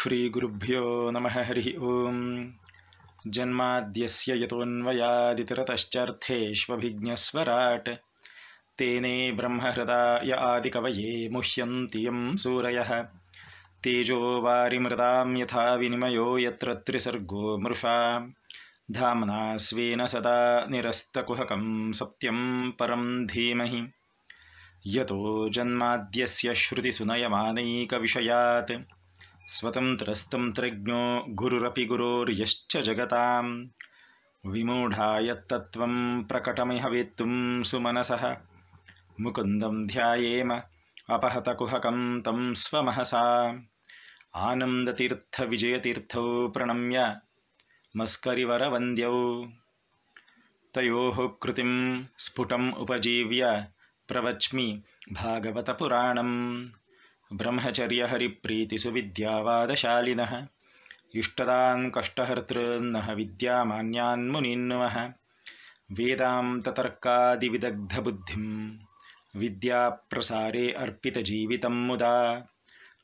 श्रीगुरुभ्यो नमः हरिः ओम् जन्माद्यस्य यतोऽन्वयादितरतश्चर्थेष्वभिज्ञस्वराट् तेने ब्रह्महृदा य आदिकवये मुह्यन्तियं सूरयः तेजो वारिमृतां यथा विनिमयो यत्र त्रिसर्गो मृषा धाम्ना स्वेन सदा निरस्तकुहकं सत्यं परं धीमहि यतो जन्माद्यस्य श्रुतिसुनयमानैकविषयात् स्वतन्त्रस्तन्त्रज्ञो गुरुरपि गुरोर्यश्च जगतां प्रकटमिह वेत्तुं सुमनसः मुकुन्दं ध्यायेम अपहतकुहकं तं स्वमहसा आनन्दतीर्थविजयतीर्थौ प्रणम्य मस्करिवरवन्द्यौ तयोः कृतिं स्फुटम् उपजीव्य प्रवच्मि भागवतपुराणम् ब्रह्मचर्यहरिप्रीतिसुविद्यावादशालिनः इष्टदान् कष्टहर्तॄन्नः विद्यामान्यान् वेदां ततर्कादिविदग्धबुद्धिं विद्याप्रसारे अर्पितजीवितं मुदा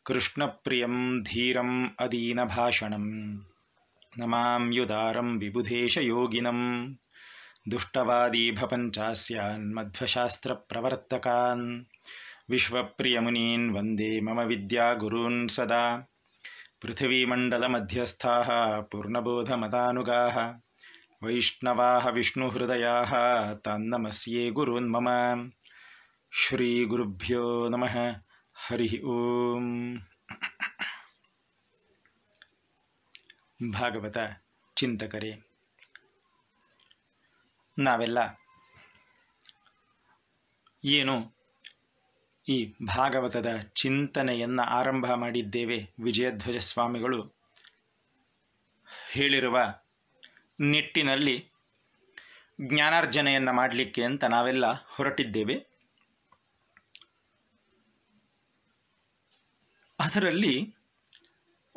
कृष्णप्रियं धीरम् अदीनभाषणं न युदारं विबुधेशयोगिनम् दुष्टवादीभपञ्चास्यान्मध्वशास्त्रप्रवर्तकान् विश्वप्रियमुनीन् वन्दे मम विद्यागुरून् सदा पृथिवीमण्डलमध्यस्थाः पूर्णबोधमदानुगाः वैष्णवाः विष्णुहृदयाः तन्नमस्ये गुरून् मम श्रीगुरुभ्यो नमः हरिः ओम् भागवत चिन्तकरे नावेल्ला ये ಈ ಭಾಗವತದ ಚಿಂತನೆಯನ್ನು ಆರಂಭ ಮಾಡಿದ್ದೇವೆ ವಿಜಯಧ್ವಜ ಸ್ವಾಮಿಗಳು ಹೇಳಿರುವ ನಿಟ್ಟಿನಲ್ಲಿ ಜ್ಞಾನಾರ್ಜನೆಯನ್ನು ಮಾಡಲಿಕ್ಕೆ ಅಂತ ನಾವೆಲ್ಲ ಹೊರಟಿದ್ದೇವೆ ಅದರಲ್ಲಿ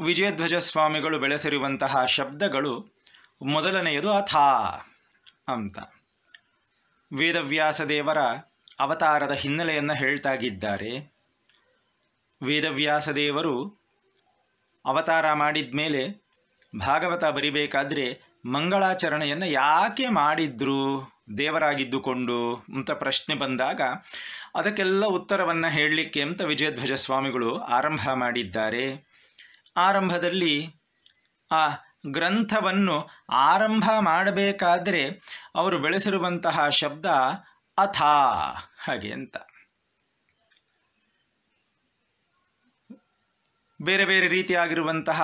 ವಿಜಯಧ್ವಜ ಸ್ವಾಮಿಗಳು ಬೆಳೆಸಿರುವಂತಹ ಶಬ್ದಗಳು ಮೊದಲನೆಯದು ಅಥಾ ಅಂತ ವೇದವ್ಯಾಸ ದೇವರ ಅವತಾರದ ಹಿನ್ನೆಲೆಯನ್ನು ಹೇಳ್ತಾಗಿದ್ದಾರೆ ವೇದವ್ಯಾಸ ದೇವರು ಅವತಾರ ಮಾಡಿದ ಮೇಲೆ ಭಾಗವತ ಬರಿಬೇಕಾದ್ರೆ ಮಂಗಳಾಚರಣೆಯನ್ನು ಯಾಕೆ ಮಾಡಿದ್ರು ದೇವರಾಗಿದ್ದುಕೊಂಡು ಅಂತ ಪ್ರಶ್ನೆ ಬಂದಾಗ ಅದಕ್ಕೆಲ್ಲ ಉತ್ತರವನ್ನು ಹೇಳಲಿಕ್ಕೆ ಅಂತ ವಿಜಯಧ್ವಜ ಸ್ವಾಮಿಗಳು ಆರಂಭ ಮಾಡಿದ್ದಾರೆ ಆರಂಭದಲ್ಲಿ ಆ ಗ್ರಂಥವನ್ನು ಆರಂಭ ಮಾಡಬೇಕಾದರೆ ಅವರು ಬೆಳೆಸಿರುವಂತಹ ಶಬ್ದ ಅಥ ಹಾಗೆ ಅಂತ ಬೇರೆ ಬೇರೆ ರೀತಿಯಾಗಿರುವಂತಹ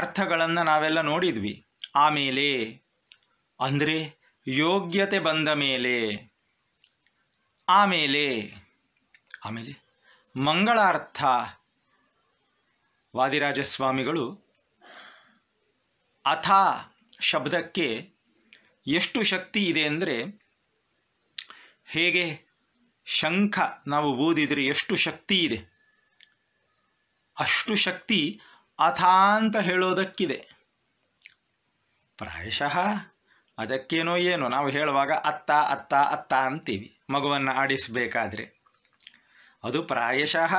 ಅರ್ಥಗಳನ್ನು ನಾವೆಲ್ಲ ನೋಡಿದ್ವಿ ಆಮೇಲೆ ಅಂದರೆ ಯೋಗ್ಯತೆ ಬಂದ ಮೇಲೆ ಆಮೇಲೆ ಆಮೇಲೆ ಮಂಗಳಾರ್ಥ ವಾದಿರಾಜಸ್ವಾಮಿಗಳು ಅಥ ಶಬ್ದಕ್ಕೆ ಎಷ್ಟು ಶಕ್ತಿ ಇದೆ ಅಂದರೆ ಹೇಗೆ ಶಂಖ ನಾವು ಓದಿದರೆ ಎಷ್ಟು ಶಕ್ತಿ ಇದೆ ಅಷ್ಟು ಶಕ್ತಿ ಅಂತ ಹೇಳೋದಕ್ಕಿದೆ ಪ್ರಾಯಶಃ ಅದಕ್ಕೇನೋ ಏನೋ ನಾವು ಹೇಳುವಾಗ ಅತ್ತ ಅತ್ತ ಅತ್ತ ಅಂತೀವಿ ಮಗುವನ್ನು ಆಡಿಸಬೇಕಾದ್ರೆ ಅದು ಪ್ರಾಯಶಃ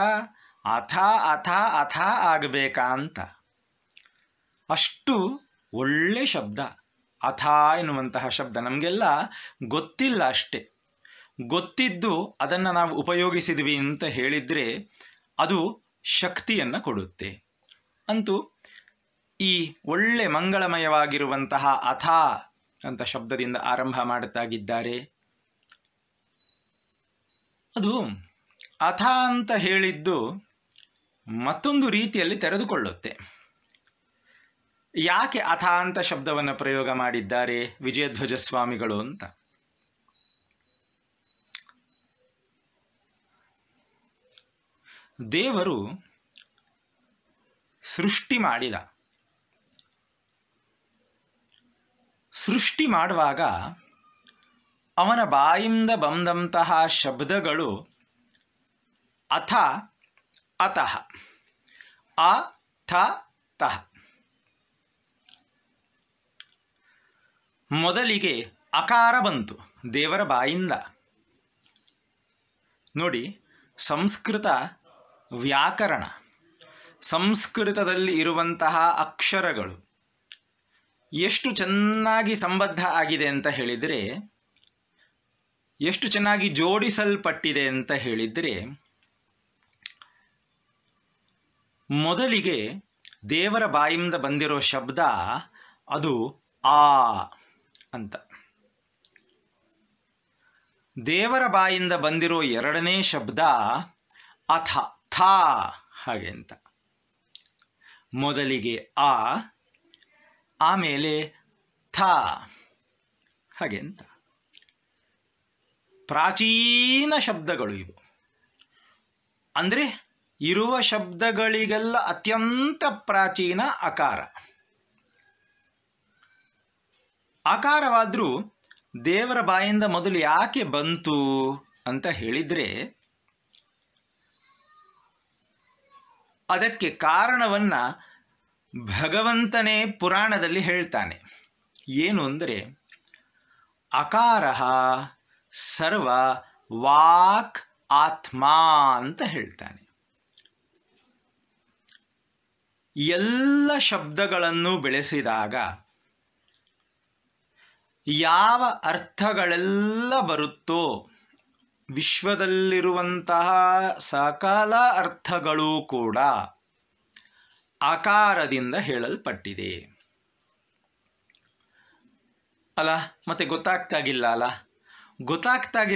ಅಥ ಅಥ ಅಥ ಆಗಬೇಕಾ ಅಂತ ಅಷ್ಟು ಒಳ್ಳೆ ಶಬ್ದ ಅಥ ಎನ್ನುವಂತಹ ಶಬ್ದ ನಮಗೆಲ್ಲ ಗೊತ್ತಿಲ್ಲ ಅಷ್ಟೇ ಗೊತ್ತಿದ್ದು ಅದನ್ನು ನಾವು ಉಪಯೋಗಿಸಿದ್ವಿ ಅಂತ ಹೇಳಿದರೆ ಅದು ಶಕ್ತಿಯನ್ನು ಕೊಡುತ್ತೆ ಅಂತೂ ಈ ಒಳ್ಳೆ ಮಂಗಳಮಯವಾಗಿರುವಂತಹ ಅಥಾ ಅಂತ ಶಬ್ದದಿಂದ ಆರಂಭ ಮಾಡುತ್ತಾಗಿದ್ದಾರೆ ಅದು ಅಥ ಅಂತ ಹೇಳಿದ್ದು ಮತ್ತೊಂದು ರೀತಿಯಲ್ಲಿ ತೆರೆದುಕೊಳ್ಳುತ್ತೆ ಯಾಕೆ ಅಥ ಅಂತ ಶಬ್ದವನ್ನು ಪ್ರಯೋಗ ಮಾಡಿದ್ದಾರೆ ವಿಜಯಧ್ವಜ ಸ್ವಾಮಿಗಳು ಅಂತ ದೇವರು ಸೃಷ್ಟಿ ಮಾಡಿದ ಸೃಷ್ಟಿ ಮಾಡುವಾಗ ಅವನ ಬಾಯಿಂದ ಬಂದಂತಹ ಶಬ್ದಗಳು ಅಥ ಅತಃ ಅ ಥ ತಃ ಮೊದಲಿಗೆ ಅಕಾರ ಬಂತು ದೇವರ ಬಾಯಿಂದ ನೋಡಿ ಸಂಸ್ಕೃತ ವ್ಯಾಕರಣ ಸಂಸ್ಕೃತದಲ್ಲಿ ಇರುವಂತಹ ಅಕ್ಷರಗಳು ಎಷ್ಟು ಚೆನ್ನಾಗಿ ಸಂಬದ್ಧ ಆಗಿದೆ ಅಂತ ಹೇಳಿದರೆ ಎಷ್ಟು ಚೆನ್ನಾಗಿ ಜೋಡಿಸಲ್ಪಟ್ಟಿದೆ ಅಂತ ಹೇಳಿದರೆ ಮೊದಲಿಗೆ ದೇವರ ಬಾಯಿಂದ ಬಂದಿರೋ ಶಬ್ದ ಅದು ಆ ಅಂತ ದೇವರ ಬಾಯಿಂದ ಬಂದಿರೋ ಎರಡನೇ ಶಬ್ದ ಅಥ ಥಾ ಹಾಗೆ ಅಂತ ಮೊದಲಿಗೆ ಆ ಆಮೇಲೆ ಥಾ ಹಾಗೆ ಅಂತ ಪ್ರಾಚೀನ ಶಬ್ದಗಳು ಇವು ಅಂದರೆ ಇರುವ ಶಬ್ದಗಳಿಗೆಲ್ಲ ಅತ್ಯಂತ ಪ್ರಾಚೀನ ಅಕಾರ ಆಕಾರವಾದರೂ ದೇವರ ಬಾಯಿಂದ ಮೊದಲು ಯಾಕೆ ಬಂತು ಅಂತ ಹೇಳಿದರೆ ಅದಕ್ಕೆ ಕಾರಣವನ್ನು ಭಗವಂತನೇ ಪುರಾಣದಲ್ಲಿ ಹೇಳ್ತಾನೆ ಏನು ಅಂದರೆ ಅಕಾರ ಸರ್ವ ವಾಕ್ ಆತ್ಮ ಅಂತ ಹೇಳ್ತಾನೆ ಎಲ್ಲ ಶಬ್ದಗಳನ್ನು ಬೆಳೆಸಿದಾಗ ಯಾವ ಅರ್ಥಗಳೆಲ್ಲ ಬರುತ್ತೋ ವಿಶ್ವದಲ್ಲಿರುವಂತಹ ಸಕಲ ಅರ್ಥಗಳೂ ಕೂಡ ಆಕಾರದಿಂದ ಹೇಳಲ್ಪಟ್ಟಿದೆ ಅಲ್ಲ ಮತ್ತೆ ಗೊತ್ತಾಗ್ತಾಗಿಲ್ಲ ಅಲ್ಲ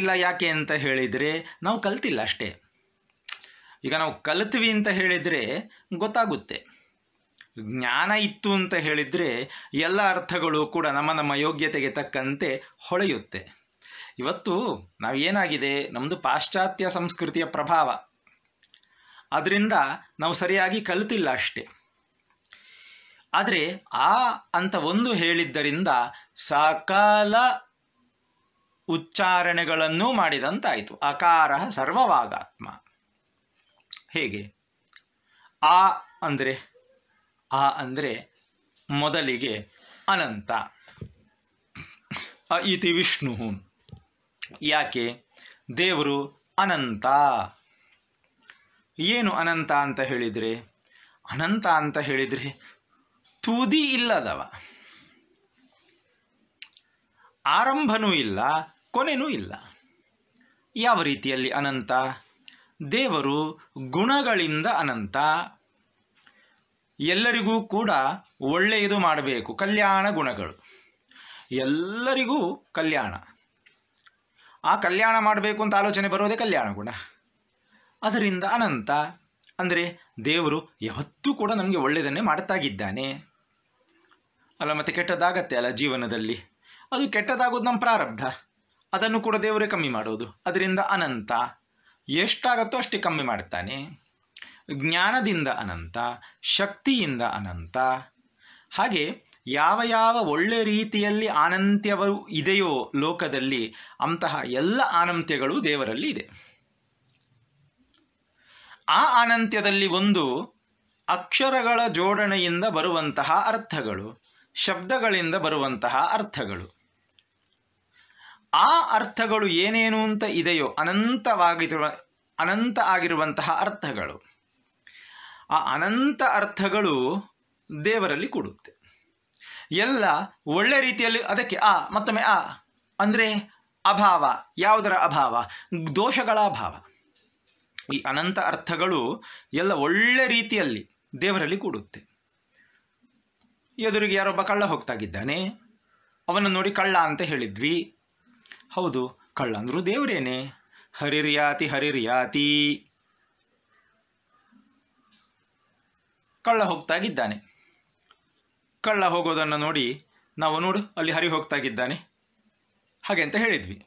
ಇಲ್ಲ ಯಾಕೆ ಅಂತ ಹೇಳಿದರೆ ನಾವು ಕಲ್ತಿಲ್ಲ ಅಷ್ಟೇ ಈಗ ನಾವು ಕಲಿತ್ವಿ ಅಂತ ಹೇಳಿದರೆ ಗೊತ್ತಾಗುತ್ತೆ ಜ್ಞಾನ ಇತ್ತು ಅಂತ ಹೇಳಿದರೆ ಎಲ್ಲ ಅರ್ಥಗಳು ಕೂಡ ನಮ್ಮ ನಮ್ಮ ಯೋಗ್ಯತೆಗೆ ತಕ್ಕಂತೆ ಹೊಳೆಯುತ್ತೆ ಇವತ್ತು ನಾವು ಏನಾಗಿದೆ ನಮ್ಮದು ಪಾಶ್ಚಾತ್ಯ ಸಂಸ್ಕೃತಿಯ ಪ್ರಭಾವ ಅದರಿಂದ ನಾವು ಸರಿಯಾಗಿ ಕಲಿತಿಲ್ಲ ಅಷ್ಟೇ ಆದರೆ ಆ ಅಂತ ಒಂದು ಹೇಳಿದ್ದರಿಂದ ಸಕಾಲ ಉಚ್ಚಾರಣೆಗಳನ್ನೂ ಮಾಡಿದಂತಾಯಿತು ಅಕಾರ ಸರ್ವವಾಗಾತ್ಮ ಹೇಗೆ ಆ ಅಂದರೆ ಆ ಅಂದರೆ ಮೊದಲಿಗೆ ಅನಂತ ಇತಿ ವಿಷ್ಣು ಯಾಕೆ ದೇವರು ಅನಂತ ಏನು ಅನಂತ ಅಂತ ಹೇಳಿದರೆ ಅನಂತ ಅಂತ ಹೇಳಿದರೆ ತೂದಿ ಇಲ್ಲದವ ಆರಂಭನೂ ಇಲ್ಲ ಕೊನೆಯೂ ಇಲ್ಲ ಯಾವ ರೀತಿಯಲ್ಲಿ ಅನಂತ ದೇವರು ಗುಣಗಳಿಂದ ಅನಂತ ಎಲ್ಲರಿಗೂ ಕೂಡ ಒಳ್ಳೆಯದು ಮಾಡಬೇಕು ಕಲ್ಯಾಣ ಗುಣಗಳು ಎಲ್ಲರಿಗೂ ಕಲ್ಯಾಣ ಆ ಕಲ್ಯಾಣ ಮಾಡಬೇಕು ಅಂತ ಆಲೋಚನೆ ಬರೋದೇ ಕಲ್ಯಾಣ ಗುಣ ಅದರಿಂದ ಅನಂತ ಅಂದರೆ ದೇವರು ಯಾವತ್ತೂ ಕೂಡ ನಮಗೆ ಒಳ್ಳೆಯದನ್ನೇ ಮಾಡುತ್ತಾಗಿದ್ದಾನೆ ಅಲ್ಲ ಮತ್ತು ಕೆಟ್ಟದಾಗತ್ತೆ ಅಲ್ಲ ಜೀವನದಲ್ಲಿ ಅದು ಕೆಟ್ಟದಾಗೋದು ನಮ್ಮ ಪ್ರಾರಬ್ಧ ಅದನ್ನು ಕೂಡ ದೇವರೇ ಕಮ್ಮಿ ಮಾಡೋದು ಅದರಿಂದ ಅನಂತ ಎಷ್ಟಾಗತ್ತೋ ಅಷ್ಟೇ ಕಮ್ಮಿ ಮಾಡ್ತಾನೆ ಜ್ಞಾನದಿಂದ ಅನಂತ ಶಕ್ತಿಯಿಂದ ಅನಂತ ಹಾಗೆ ಯಾವ ಯಾವ ಒಳ್ಳೆ ರೀತಿಯಲ್ಲಿ ಆನಂತ್ಯವು ಇದೆಯೋ ಲೋಕದಲ್ಲಿ ಅಂತಹ ಎಲ್ಲ ಆನಂತ್ಯಗಳು ದೇವರಲ್ಲಿ ಇದೆ ಆ ಆನಂತ್ಯದಲ್ಲಿ ಒಂದು ಅಕ್ಷರಗಳ ಜೋಡಣೆಯಿಂದ ಬರುವಂತಹ ಅರ್ಥಗಳು ಶಬ್ದಗಳಿಂದ ಬರುವಂತಹ ಅರ್ಥಗಳು ಆ ಅರ್ಥಗಳು ಏನೇನು ಅಂತ ಇದೆಯೋ ಅನಂತವಾಗಿರುವ ಅನಂತ ಆಗಿರುವಂತಹ ಅರ್ಥಗಳು ಆ ಅನಂತ ಅರ್ಥಗಳು ದೇವರಲ್ಲಿ ಕೊಡುತ್ತೆ ಎಲ್ಲ ಒಳ್ಳೆ ರೀತಿಯಲ್ಲಿ ಅದಕ್ಕೆ ಆ ಮತ್ತೊಮ್ಮೆ ಆ ಅಂದರೆ ಅಭಾವ ಯಾವುದರ ಅಭಾವ ದೋಷಗಳ ಅಭಾವ ಈ ಅನಂತ ಅರ್ಥಗಳು ಎಲ್ಲ ಒಳ್ಳೆ ರೀತಿಯಲ್ಲಿ ದೇವರಲ್ಲಿ ಕೂಡುತ್ತೆ ಎದುರಿಗೆ ಯಾರೊಬ್ಬ ಕಳ್ಳ ಹೋಗ್ತಾಗಿದ್ದಾನೆ ಅವನ ನೋಡಿ ಕಳ್ಳ ಅಂತ ಹೇಳಿದ್ವಿ ಹೌದು ಕಳ್ಳ ಅಂದರೂ ದೇವರೇನೆ ಹರಿರಿಯಾತಿ ಹರಿರಿಯಾತಿ ಕಳ್ಳ ಹೋಗ್ತಾಗಿದ್ದಾನೆ ಕಳ್ಳ ಹೋಗೋದನ್ನು ನೋಡಿ ನಾವು ನೋಡು ಅಲ್ಲಿ ಹರಿ ಹೋಗ್ತಾಗಿದ್ದಾನೆ ಹಾಗೆ ಅಂತ ಹೇಳಿದ್ವಿ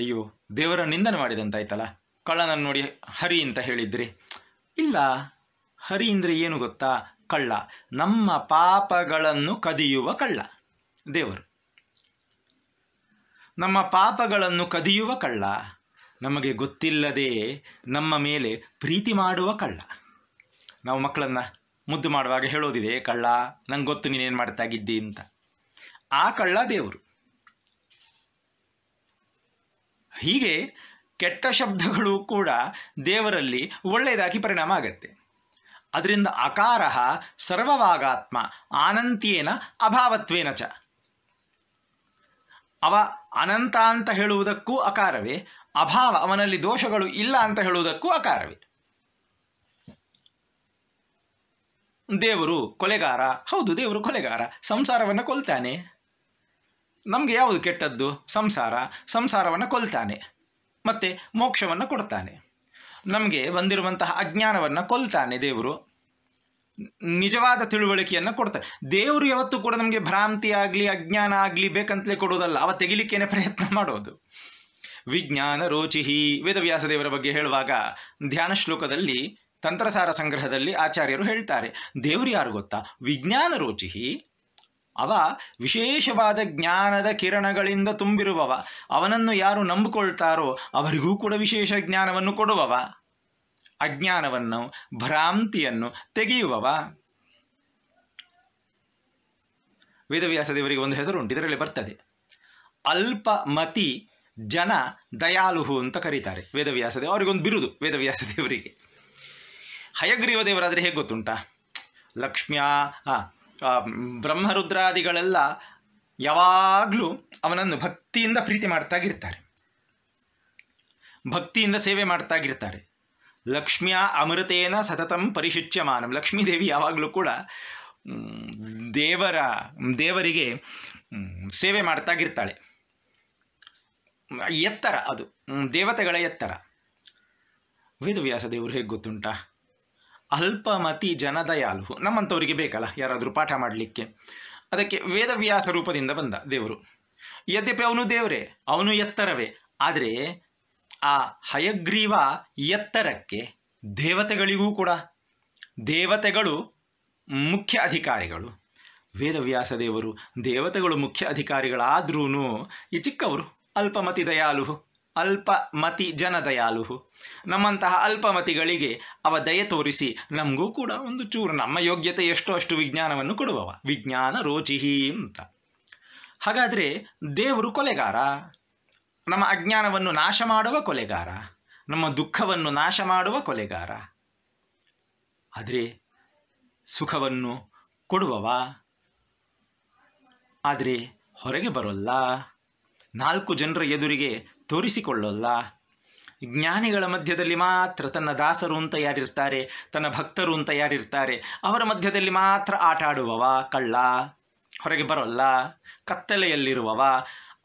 ಅಯ್ಯೋ ದೇವರ ನಿಂದನೆ ಮಾಡಿದಂತಾಯ್ತಲ್ಲ ಕಳ್ಳನನ್ನು ನೋಡಿ ಹರಿ ಅಂತ ಹೇಳಿದ್ರಿ ಇಲ್ಲ ಹರಿ ಅಂದರೆ ಏನು ಗೊತ್ತಾ ಕಳ್ಳ ನಮ್ಮ ಪಾಪಗಳನ್ನು ಕದಿಯುವ ಕಳ್ಳ ದೇವರು ನಮ್ಮ ಪಾಪಗಳನ್ನು ಕದಿಯುವ ಕಳ್ಳ ನಮಗೆ ಗೊತ್ತಿಲ್ಲದೆ ನಮ್ಮ ಮೇಲೆ ಪ್ರೀತಿ ಮಾಡುವ ಕಳ್ಳ ನಾವು ಮಕ್ಕಳನ್ನು ಮುದ್ದು ಮಾಡುವಾಗ ಹೇಳೋದಿದೆ ಕಳ್ಳ ನಂಗೆ ಗೊತ್ತು ನೀನೇನು ಮಾಡ್ತಾಗಿದ್ದಿ ಅಂತ ಆ ಕಳ್ಳ ದೇವರು ಹೀಗೆ ಕೆಟ್ಟ ಶಬ್ದಗಳು ಕೂಡ ದೇವರಲ್ಲಿ ಒಳ್ಳೆಯದಾಗಿ ಪರಿಣಾಮ ಆಗತ್ತೆ ಅದರಿಂದ ಅಕಾರ ಸರ್ವವಾಗಾತ್ಮ ಆನಂತಿಯೇನ ಅಭಾವತ್ವೇನ ಚ ಅವ ಅನಂತ ಅಂತ ಹೇಳುವುದಕ್ಕೂ ಅಕಾರವೇ ಅಭಾವ ಅವನಲ್ಲಿ ದೋಷಗಳು ಇಲ್ಲ ಅಂತ ಹೇಳುವುದಕ್ಕೂ ಅಕಾರವೇ ದೇವರು ಕೊಲೆಗಾರ ಹೌದು ದೇವರು ಕೊಲೆಗಾರ ಸಂಸಾರವನ್ನು ಕೊಲ್ತಾನೆ ನಮಗೆ ಯಾವುದು ಕೆಟ್ಟದ್ದು ಸಂಸಾರ ಸಂಸಾರವನ್ನು ಕೊಲ್ತಾನೆ ಮತ್ತು ಮೋಕ್ಷವನ್ನು ಕೊಡ್ತಾನೆ ನಮಗೆ ಬಂದಿರುವಂತಹ ಅಜ್ಞಾನವನ್ನು ಕೊಲ್ತಾನೆ ದೇವರು ನಿಜವಾದ ತಿಳುವಳಿಕೆಯನ್ನು ಕೊಡ್ತಾರೆ ದೇವರು ಯಾವತ್ತೂ ಕೂಡ ನಮಗೆ ಭ್ರಾಂತಿ ಆಗಲಿ ಅಜ್ಞಾನ ಆಗಲಿ ಬೇಕಂತಲೇ ಕೊಡೋದಲ್ಲ ಅವ ತೆಗಿಲಿಕ್ಕೇನೆ ಪ್ರಯತ್ನ ಮಾಡೋದು ವಿಜ್ಞಾನ ರೋಚಿಹಿ ದೇವರ ಬಗ್ಗೆ ಹೇಳುವಾಗ ಧ್ಯಾನ ಶ್ಲೋಕದಲ್ಲಿ ತಂತ್ರಸಾರ ಸಂಗ್ರಹದಲ್ಲಿ ಆಚಾರ್ಯರು ಹೇಳ್ತಾರೆ ದೇವ್ರು ಯಾರು ಗೊತ್ತಾ ವಿಜ್ಞಾನ ರೋಚಿಹಿ ಅವ ವಿಶೇಷವಾದ ಜ್ಞಾನದ ಕಿರಣಗಳಿಂದ ತುಂಬಿರುವವ ಅವನನ್ನು ಯಾರು ನಂಬಿಕೊಳ್ತಾರೋ ಅವರಿಗೂ ಕೂಡ ವಿಶೇಷ ಜ್ಞಾನವನ್ನು ಕೊಡುವವ ಅಜ್ಞಾನವನ್ನು ಭ್ರಾಂತಿಯನ್ನು ತೆಗೆಯುವವ ವೇದವ್ಯಾಸ ದೇವರಿಗೆ ಒಂದು ಹೆಸರು ಉಂಟು ಇದರಲ್ಲಿ ಬರ್ತದೆ ಅಲ್ಪ ಮತಿ ಜನ ದಯಾಳುಹು ಅಂತ ಕರೀತಾರೆ ವೇದವ್ಯಾಸದೇವ ಅವರಿಗೊಂದು ಬಿರುದು ವೇದವ್ಯಾಸ ದೇವರಿಗೆ ಹಯಗ್ರೀವ ದೇವರಾದರೆ ಹೇಗೆ ಗೊತ್ತುಂಟಾ ಲಕ್ಷ್ಮ್ಯ ಬ್ರಹ್ಮರುದ್ರಾದಿಗಳೆಲ್ಲ ಯಾವಾಗಲೂ ಅವನನ್ನು ಭಕ್ತಿಯಿಂದ ಪ್ರೀತಿ ಮಾಡ್ತಾಗಿರ್ತಾರೆ ಭಕ್ತಿಯಿಂದ ಸೇವೆ ಮಾಡ್ತಾಗಿರ್ತಾರೆ ಲಕ್ಷ್ಮ್ಯ ಅಮೃತೇನ ಸತತಂ ಪರಿಶುಚ್ಯಮಾನಂ ಲಕ್ಷ್ಮೀದೇವಿ ಯಾವಾಗಲೂ ಕೂಡ ದೇವರ ದೇವರಿಗೆ ಸೇವೆ ಮಾಡ್ತಾಗಿರ್ತಾಳೆ ಎತ್ತರ ಅದು ದೇವತೆಗಳ ಎತ್ತರ ವೇದವ್ಯಾಸ ದೇವರು ಹೇಗೆ ಗೊತ್ತುಂಟಾ ಅಲ್ಪಮತಿ ಜನದಯಾಲು ನಮ್ಮಂಥವರಿಗೆ ಬೇಕಲ್ಲ ಯಾರಾದರೂ ಪಾಠ ಮಾಡಲಿಕ್ಕೆ ಅದಕ್ಕೆ ವೇದವ್ಯಾಸ ರೂಪದಿಂದ ಬಂದ ದೇವರು ಯದ್ಯಪಿ ಅವನು ದೇವರೇ ಅವನು ಎತ್ತರವೇ ಆದರೆ ಆ ಹಯಗ್ರೀವ ಎತ್ತರಕ್ಕೆ ದೇವತೆಗಳಿಗೂ ಕೂಡ ದೇವತೆಗಳು ಮುಖ್ಯ ಅಧಿಕಾರಿಗಳು ವೇದವ್ಯಾಸ ದೇವರು ದೇವತೆಗಳು ಮುಖ್ಯ ಅಧಿಕಾರಿಗಳಾದ್ರೂ ಈ ಚಿಕ್ಕವರು ಅಲ್ಪಮತಿ ದಯಾಲು ಅಲ್ಪಮತಿ ದಯಾಲು ನಮ್ಮಂತಹ ಅಲ್ಪಮತಿಗಳಿಗೆ ಅವ ದಯೆ ತೋರಿಸಿ ನಮಗೂ ಕೂಡ ಒಂದು ಚೂರು ನಮ್ಮ ಯೋಗ್ಯತೆ ಎಷ್ಟೋ ಅಷ್ಟು ವಿಜ್ಞಾನವನ್ನು ಕೊಡುವವ ವಿಜ್ಞಾನ ರೋಚಿಹಿ ಅಂತ ಹಾಗಾದರೆ ದೇವರು ಕೊಲೆಗಾರ ನಮ್ಮ ಅಜ್ಞಾನವನ್ನು ನಾಶ ಮಾಡುವ ಕೊಲೆಗಾರ ನಮ್ಮ ದುಃಖವನ್ನು ನಾಶ ಮಾಡುವ ಕೊಲೆಗಾರ ಆದರೆ ಸುಖವನ್ನು ಕೊಡುವವ ಆದರೆ ಹೊರಗೆ ಬರೋಲ್ಲ ನಾಲ್ಕು ಜನರ ಎದುರಿಗೆ ತೋರಿಸಿಕೊಳ್ಳಲ್ಲ ಜ್ಞಾನಿಗಳ ಮಧ್ಯದಲ್ಲಿ ಮಾತ್ರ ತನ್ನ ದಾಸರು ಅಂತ ಯಾರಿರ್ತಾರೆ ತನ್ನ ಭಕ್ತರು ಅಂತ ಯಾರಿರ್ತಾರೆ ಅವರ ಮಧ್ಯದಲ್ಲಿ ಮಾತ್ರ ಆಟ ಆಡುವವ ಕಳ್ಳ ಹೊರಗೆ ಬರೋಲ್ಲ ಕತ್ತಲೆಯಲ್ಲಿರುವವ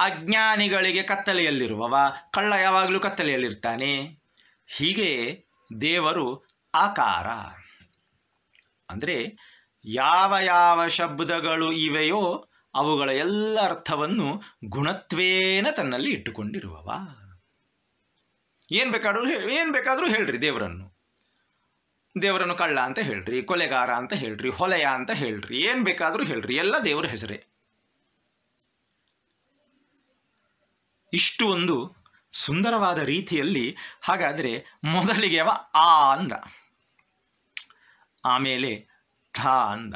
ಅಜ್ಞಾನಿಗಳಿಗೆ ಕತ್ತಲೆಯಲ್ಲಿರುವವ ಕಳ್ಳ ಯಾವಾಗಲೂ ಕತ್ತಲೆಯಲ್ಲಿರ್ತಾನೆ ಹೀಗೆ ದೇವರು ಆಕಾರ ಅಂದರೆ ಯಾವ ಯಾವ ಶಬ್ದಗಳು ಇವೆಯೋ ಅವುಗಳ ಎಲ್ಲ ಅರ್ಥವನ್ನು ಗುಣತ್ವೇನ ತನ್ನಲ್ಲಿ ಇಟ್ಟುಕೊಂಡಿರುವವ ಏನು ಬೇಕಾದರೂ ಏನು ಬೇಕಾದರೂ ಹೇಳ್ರಿ ದೇವರನ್ನು ದೇವರನ್ನು ಕಳ್ಳ ಅಂತ ಹೇಳ್ರಿ ಕೊಲೆಗಾರ ಅಂತ ಹೇಳ್ರಿ ಹೊಲೆಯ ಅಂತ ಹೇಳ್ರಿ ಏನು ಬೇಕಾದರೂ ಹೇಳ್ರಿ ಎಲ್ಲ ದೇವರ ಹೆಸರೇ ಇಷ್ಟು ಒಂದು ಸುಂದರವಾದ ರೀತಿಯಲ್ಲಿ ಹಾಗಾದರೆ ಮೊದಲಿಗೆ ಅವ ಆ ಅಂದ ಆಮೇಲೆ ಠ ಅಂದ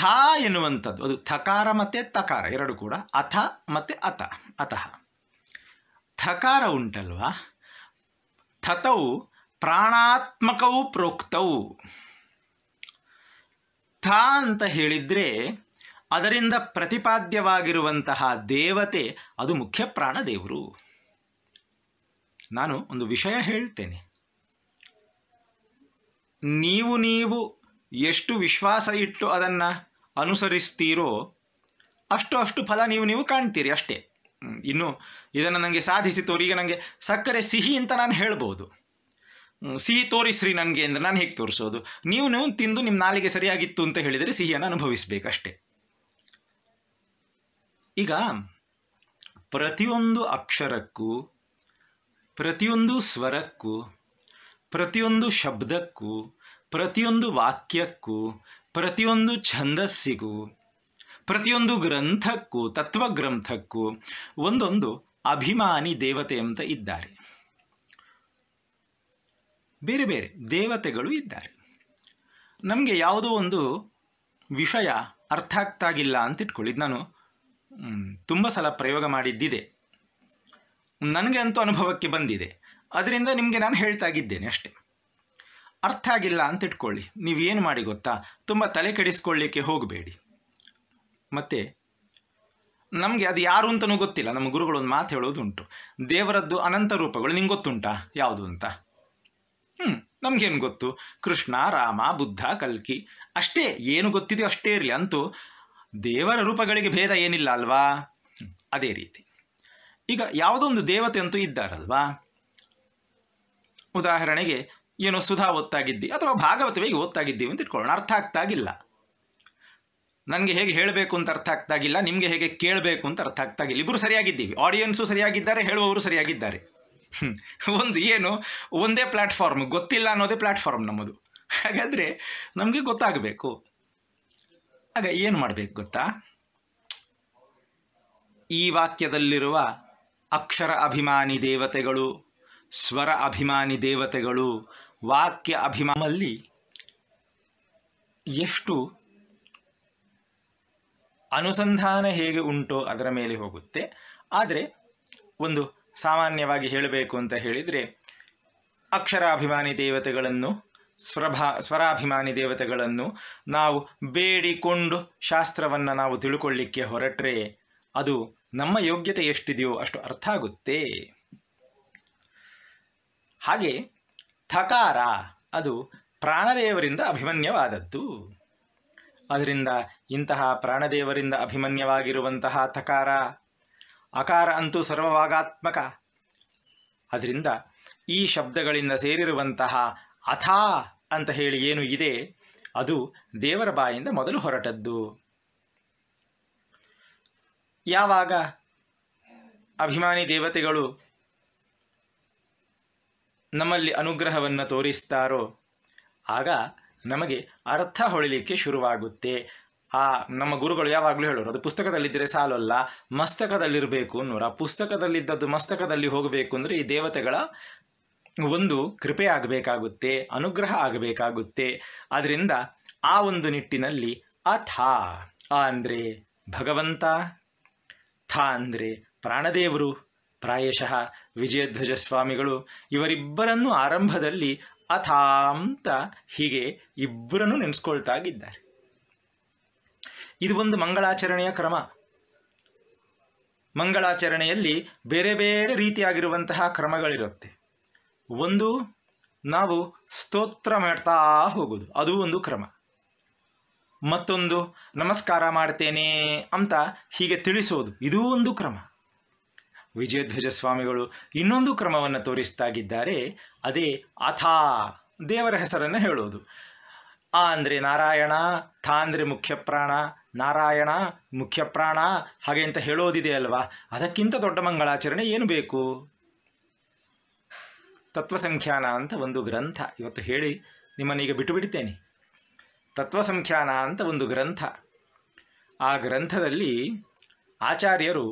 ಅಥ ಎನ್ನುವಂಥದ್ದು ಅದು ಥಕಾರ ಮತ್ತು ತಕಾರ ಎರಡು ಕೂಡ ಅಥ ಮತ್ತು ಅಥ ಅತಃ ಥಕಾರ ಉಂಟಲ್ವಾ ಥತೌ ಪ್ರಾಣಾತ್ಮಕವು ಪ್ರೋಕ್ತವು ಥ ಅಂತ ಹೇಳಿದರೆ ಅದರಿಂದ ಪ್ರತಿಪಾದ್ಯವಾಗಿರುವಂತಹ ದೇವತೆ ಅದು ಮುಖ್ಯ ಪ್ರಾಣ ದೇವರು ನಾನು ಒಂದು ವಿಷಯ ಹೇಳ್ತೇನೆ ನೀವು ನೀವು ಎಷ್ಟು ವಿಶ್ವಾಸ ಇಟ್ಟು ಅದನ್ನು ಅನುಸರಿಸ್ತೀರೋ ಅಷ್ಟು ಅಷ್ಟು ಫಲ ನೀವು ನೀವು ಕಾಣ್ತೀರಿ ಅಷ್ಟೇ ಇನ್ನು ಇದನ್ನು ನನಗೆ ಸಾಧಿಸಿ ತೋರಿ ಈಗ ನನಗೆ ಸಕ್ಕರೆ ಸಿಹಿ ಅಂತ ನಾನು ಹೇಳ್ಬೋದು ಸಿಹಿ ತೋರಿಸ್ರಿ ನನಗೆ ಅಂದರೆ ನಾನು ಹೇಗೆ ತೋರಿಸೋದು ನೀವು ನೀವು ತಿಂದು ನಿಮ್ಮ ನಾಲಿಗೆ ಸರಿಯಾಗಿತ್ತು ಅಂತ ಹೇಳಿದರೆ ಸಿಹಿಯನ್ನು ಅನುಭವಿಸಬೇಕಷ್ಟೇ ಈಗ ಪ್ರತಿಯೊಂದು ಅಕ್ಷರಕ್ಕೂ ಪ್ರತಿಯೊಂದು ಸ್ವರಕ್ಕೂ ಪ್ರತಿಯೊಂದು ಶಬ್ದಕ್ಕೂ ಪ್ರತಿಯೊಂದು ವಾಕ್ಯಕ್ಕೂ ಪ್ರತಿಯೊಂದು ಛಂದಸ್ಸಿಗೂ ಪ್ರತಿಯೊಂದು ಗ್ರಂಥಕ್ಕೂ ತತ್ವಗ್ರಂಥಕ್ಕೂ ಒಂದೊಂದು ಅಭಿಮಾನಿ ದೇವತೆ ಅಂತ ಇದ್ದಾರೆ ಬೇರೆ ಬೇರೆ ದೇವತೆಗಳು ಇದ್ದಾರೆ ನಮಗೆ ಯಾವುದೋ ಒಂದು ವಿಷಯ ಅರ್ಥ ಆಗ್ತಾಗಿಲ್ಲ ಅಂತ ಇಟ್ಕೊಳ್ಳಿದ್ದು ನಾನು ತುಂಬ ಸಲ ಪ್ರಯೋಗ ಮಾಡಿದ್ದಿದೆ ನನಗೆ ಅಂತೂ ಅನುಭವಕ್ಕೆ ಬಂದಿದೆ ಅದರಿಂದ ನಿಮಗೆ ನಾನು ಹೇಳ್ತಾಗಿದ್ದೇನೆ ಅಷ್ಟೇ ಅರ್ಥ ಆಗಿಲ್ಲ ಅಂತ ಇಟ್ಕೊಳ್ಳಿ ನೀವೇನು ಮಾಡಿ ಗೊತ್ತಾ ತುಂಬ ತಲೆ ಕೆಡಿಸ್ಕೊಳ್ಳಿಕ್ಕೆ ಹೋಗಬೇಡಿ ಮತ್ತು ನಮಗೆ ಅದು ಯಾರು ಅಂತಲೂ ಗೊತ್ತಿಲ್ಲ ನಮ್ಮ ಗುರುಗಳು ಒಂದು ಮಾತು ಹೇಳೋದುಂಟು ದೇವರದ್ದು ಅನಂತ ರೂಪಗಳು ನಿಂಗೆ ಗೊತ್ತುಂಟಾ ಯಾವುದು ಅಂತ ಹ್ಞೂ ನಮಗೇನು ಗೊತ್ತು ಕೃಷ್ಣ ರಾಮ ಬುದ್ಧ ಕಲ್ಕಿ ಅಷ್ಟೇ ಏನು ಗೊತ್ತಿದೆಯೋ ಅಷ್ಟೇ ಇರಲಿ ಅಂತೂ ದೇವರ ರೂಪಗಳಿಗೆ ಭೇದ ಏನಿಲ್ಲ ಅಲ್ವಾ ಅದೇ ರೀತಿ ಈಗ ಯಾವುದೋ ಒಂದು ದೇವತೆ ಅಂತೂ ಇದ್ದಾರಲ್ವಾ ಉದಾಹರಣೆಗೆ ಏನೋ ಸುಧಾ ಒತ್ತಾಗಿದ್ದಿ ಅಥವಾ ಭಾಗವತವೇಗೆ ಒತ್ತಾಗಿದ್ದೀವಿ ಅಂತ ಇಟ್ಕೊಳ್ಳೋಣ ಅರ್ಥ ಆಗ್ತಾಗಿಲ್ಲ ನನಗೆ ಹೇಗೆ ಹೇಳಬೇಕು ಅಂತ ಅರ್ಥ ಆಗ್ತಾಗಿಲ್ಲ ನಿಮಗೆ ಹೇಗೆ ಕೇಳಬೇಕು ಅಂತ ಅರ್ಥ ಆಗ್ತಾಗಿಲ್ಲ ಇಬ್ಬರು ಸರಿಯಾಗಿದ್ದೀವಿ ಆಡಿಯನ್ಸು ಸರಿಯಾಗಿದ್ದಾರೆ ಹೇಳುವವರು ಸರಿಯಾಗಿದ್ದಾರೆ ಒಂದು ಏನು ಒಂದೇ ಪ್ಲಾಟ್ಫಾರ್ಮ್ ಗೊತ್ತಿಲ್ಲ ಅನ್ನೋದೇ ಪ್ಲ್ಯಾಟ್ಫಾರ್ಮ್ ನಮ್ಮದು ಹಾಗಾದರೆ ನಮಗೆ ಗೊತ್ತಾಗಬೇಕು ಆಗ ಏನು ಮಾಡಬೇಕು ಗೊತ್ತಾ ಈ ವಾಕ್ಯದಲ್ಲಿರುವ ಅಕ್ಷರ ಅಭಿಮಾನಿ ದೇವತೆಗಳು ಸ್ವರ ಅಭಿಮಾನಿ ದೇವತೆಗಳು ವಾಕ್ಯ ಅಭಿಮಾನದಲ್ಲಿ ಎಷ್ಟು ಅನುಸಂಧಾನ ಹೇಗೆ ಉಂಟೋ ಅದರ ಮೇಲೆ ಹೋಗುತ್ತೆ ಆದರೆ ಒಂದು ಸಾಮಾನ್ಯವಾಗಿ ಹೇಳಬೇಕು ಅಂತ ಹೇಳಿದರೆ ಅಕ್ಷರಾಭಿಮಾನಿ ದೇವತೆಗಳನ್ನು ಸ್ವರಭಾ ಸ್ವರಾಭಿಮಾನಿ ದೇವತೆಗಳನ್ನು ನಾವು ಬೇಡಿಕೊಂಡು ಶಾಸ್ತ್ರವನ್ನು ನಾವು ತಿಳ್ಕೊಳ್ಳಿಕ್ಕೆ ಹೊರಟ್ರೆ ಅದು ನಮ್ಮ ಯೋಗ್ಯತೆ ಎಷ್ಟಿದೆಯೋ ಅಷ್ಟು ಅರ್ಥ ಆಗುತ್ತೆ ಹಾಗೆ ಥಕಾರ ಅದು ಪ್ರಾಣದೇವರಿಂದ ಅಭಿಮನ್ಯವಾದದ್ದು ಅದರಿಂದ ಇಂತಹ ಪ್ರಾಣದೇವರಿಂದ ಅಭಿಮನ್ಯವಾಗಿರುವಂತಹ ಥಕಾರ ಅಕಾರ ಅಂತೂ ಸರ್ವವಾಗಾತ್ಮಕ ಅದರಿಂದ ಈ ಶಬ್ದಗಳಿಂದ ಸೇರಿರುವಂತಹ ಅಥಾ ಅಂತ ಹೇಳಿ ಏನು ಇದೆ ಅದು ದೇವರ ಬಾಯಿಂದ ಮೊದಲು ಹೊರಟದ್ದು ಯಾವಾಗ ಅಭಿಮಾನಿ ದೇವತೆಗಳು ನಮ್ಮಲ್ಲಿ ಅನುಗ್ರಹವನ್ನು ತೋರಿಸ್ತಾರೋ ಆಗ ನಮಗೆ ಅರ್ಥ ಹೊಳಿಲಿಕ್ಕೆ ಶುರುವಾಗುತ್ತೆ ಆ ನಮ್ಮ ಗುರುಗಳು ಯಾವಾಗಲೂ ಹೇಳೋರು ಅದು ಪುಸ್ತಕದಲ್ಲಿದ್ದರೆ ಸಾಲಲ್ಲ ಮಸ್ತಕದಲ್ಲಿರಬೇಕು ಅನ್ನೋರು ಆ ಪುಸ್ತಕದಲ್ಲಿದ್ದದ್ದು ಮಸ್ತಕದಲ್ಲಿ ಹೋಗಬೇಕು ಅಂದರೆ ಈ ದೇವತೆಗಳ ಒಂದು ಕೃಪೆ ಆಗಬೇಕಾಗುತ್ತೆ ಅನುಗ್ರಹ ಆಗಬೇಕಾಗುತ್ತೆ ಅದರಿಂದ ಆ ಒಂದು ನಿಟ್ಟಿನಲ್ಲಿ ಅಥಾ ಆ ಅಂದರೆ ಭಗವಂತ ಥಾ ಅಂದರೆ ಪ್ರಾಣದೇವರು ಪ್ರಾಯಶಃ ವಿಜಯಧ್ವಜ ಸ್ವಾಮಿಗಳು ಇವರಿಬ್ಬರನ್ನು ಆರಂಭದಲ್ಲಿ ಅಥಾಂತ ಹೀಗೆ ಇಬ್ಬರನ್ನು ನೆನೆಸ್ಕೊಳ್ತಾ ಇದ್ದಾರೆ ಇದು ಒಂದು ಮಂಗಳಾಚರಣೆಯ ಕ್ರಮ ಮಂಗಳಾಚರಣೆಯಲ್ಲಿ ಬೇರೆ ಬೇರೆ ರೀತಿಯಾಗಿರುವಂತಹ ಕ್ರಮಗಳಿರುತ್ತೆ ಒಂದು ನಾವು ಸ್ತೋತ್ರ ಮಾಡ್ತಾ ಹೋಗೋದು ಅದು ಒಂದು ಕ್ರಮ ಮತ್ತೊಂದು ನಮಸ್ಕಾರ ಮಾಡ್ತೇನೆ ಅಂತ ಹೀಗೆ ತಿಳಿಸೋದು ಇದೂ ಒಂದು ಕ್ರಮ ವಿಜಯಧ್ವಜ ಸ್ವಾಮಿಗಳು ಇನ್ನೊಂದು ಕ್ರಮವನ್ನು ತೋರಿಸ್ತಾಗಿದ್ದಾರೆ ಅದೇ ಅಥಾ ದೇವರ ಹೆಸರನ್ನು ಹೇಳೋದು ಆ ಅಂದರೆ ನಾರಾಯಣ ಥಾ ಅಂದರೆ ಮುಖ್ಯಪ್ರಾಣ ನಾರಾಯಣ ಮುಖ್ಯಪ್ರಾಣ ಹಾಗೆ ಅಂತ ಹೇಳೋದಿದೆ ಅಲ್ವಾ ಅದಕ್ಕಿಂತ ದೊಡ್ಡ ಮಂಗಳಾಚರಣೆ ಏನು ಬೇಕು ತತ್ವಸಂಖ್ಯಾನ ಅಂತ ಒಂದು ಗ್ರಂಥ ಇವತ್ತು ಹೇಳಿ ನಿಮ್ಮನ್ನೀಗ ಬಿಟ್ಟು ಬಿಡ್ತೇನೆ ತತ್ವಸಂಖ್ಯಾನ ಅಂತ ಒಂದು ಗ್ರಂಥ ಆ ಗ್ರಂಥದಲ್ಲಿ ಆಚಾರ್ಯರು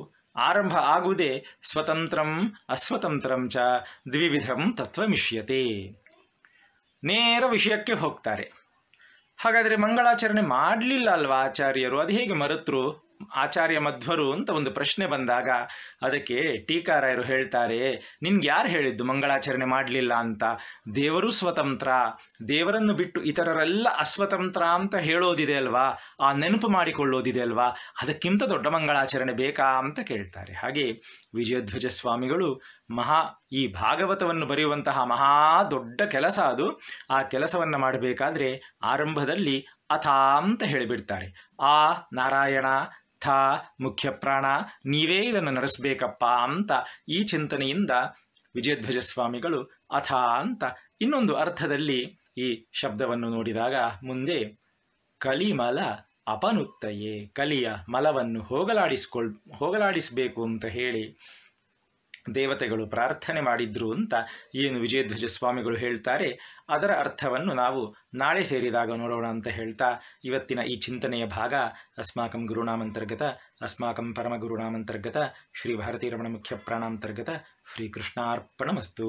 ಆರಂಭ ಆಗುವುದೇ ಸ್ವತಂತ್ರಂ ಅಸ್ವತಂತ್ರಂ ಚ ದ್ವಿವಿಧಂ ತತ್ವಮಿಷ್ಯತೆ ನೇರ ವಿಷಯಕ್ಕೆ ಹೋಗ್ತಾರೆ ಹಾಗಾದರೆ ಮಂಗಳಾಚರಣೆ ಮಾಡಲಿಲ್ಲ ಅಲ್ವಾ ಆಚಾರ್ಯರು ಅದು ಹೇಗೆ ಮರೆತರು ಆಚಾರ್ಯ ಮಧ್ವರು ಅಂತ ಒಂದು ಪ್ರಶ್ನೆ ಬಂದಾಗ ಅದಕ್ಕೆ ಟೀಕಾರಾಯರು ಹೇಳ್ತಾರೆ ನಿನ್ಗೆ ಯಾರು ಹೇಳಿದ್ದು ಮಂಗಳಾಚರಣೆ ಮಾಡಲಿಲ್ಲ ಅಂತ ದೇವರು ಸ್ವತಂತ್ರ ದೇವರನ್ನು ಬಿಟ್ಟು ಇತರರೆಲ್ಲ ಅಸ್ವತಂತ್ರ ಅಂತ ಹೇಳೋದಿದೆ ಅಲ್ವಾ ಆ ನೆನಪು ಮಾಡಿಕೊಳ್ಳೋದಿದೆ ಅಲ್ವಾ ಅದಕ್ಕಿಂತ ದೊಡ್ಡ ಮಂಗಳಾಚರಣೆ ಬೇಕಾ ಅಂತ ಕೇಳ್ತಾರೆ ಹಾಗೆ ವಿಜಯಧ್ವಜ ಸ್ವಾಮಿಗಳು ಮಹಾ ಈ ಭಾಗವತವನ್ನು ಬರೆಯುವಂತಹ ಮಹಾ ದೊಡ್ಡ ಕೆಲಸ ಅದು ಆ ಕೆಲಸವನ್ನು ಮಾಡಬೇಕಾದ್ರೆ ಆರಂಭದಲ್ಲಿ ಅಥಾ ಅಂತ ಹೇಳಿಬಿಡ್ತಾರೆ ಆ ನಾರಾಯಣ ಅರ್ಥ ಮುಖ್ಯ ಪ್ರಾಣ ನೀವೇ ಇದನ್ನು ನಡೆಸಬೇಕಪ್ಪ ಅಂತ ಈ ಚಿಂತನೆಯಿಂದ ವಿಜಯಧ್ವಜ ಸ್ವಾಮಿಗಳು ಅಥ ಅಂತ ಇನ್ನೊಂದು ಅರ್ಥದಲ್ಲಿ ಈ ಶಬ್ದವನ್ನು ನೋಡಿದಾಗ ಮುಂದೆ ಕಲಿಮಲ ಅಪನುತ್ತಯೇ ಕಲಿಯ ಮಲವನ್ನು ಹೋಗಲಾಡಿಸ್ಕೊಳ್ ಹೋಗಲಾಡಿಸಬೇಕು ಅಂತ ಹೇಳಿ ದೇವತೆಗಳು ಪ್ರಾರ್ಥನೆ ಮಾಡಿದ್ರು ಅಂತ ಏನು ವಿಜಯಧ್ವಜ ಸ್ವಾಮಿಗಳು ಹೇಳ್ತಾರೆ ಅದರ ಅರ್ಥವನ್ನು ನಾವು ನಾಳೆ ಸೇರಿದಾಗ ನೋಡೋಣ ಅಂತ ಹೇಳ್ತಾ ಇವತ್ತಿನ ಈ ಚಿಂತನೆಯ ಭಾಗ ಅಸ್ಮಾಕಂ ಅಂತರ್ಗತ ಅಸ್ಮಾಕಂ ಪರಮ ಅಂತರ್ಗತ ಶ್ರೀ ಭಾರತೀರಮಣ ಮುಖ್ಯ ಪ್ರಾಣಾಂತರ್ಗತ ಶ್ರೀಕೃಷ್ಣಾರ್ಪಣಮಸ್ತು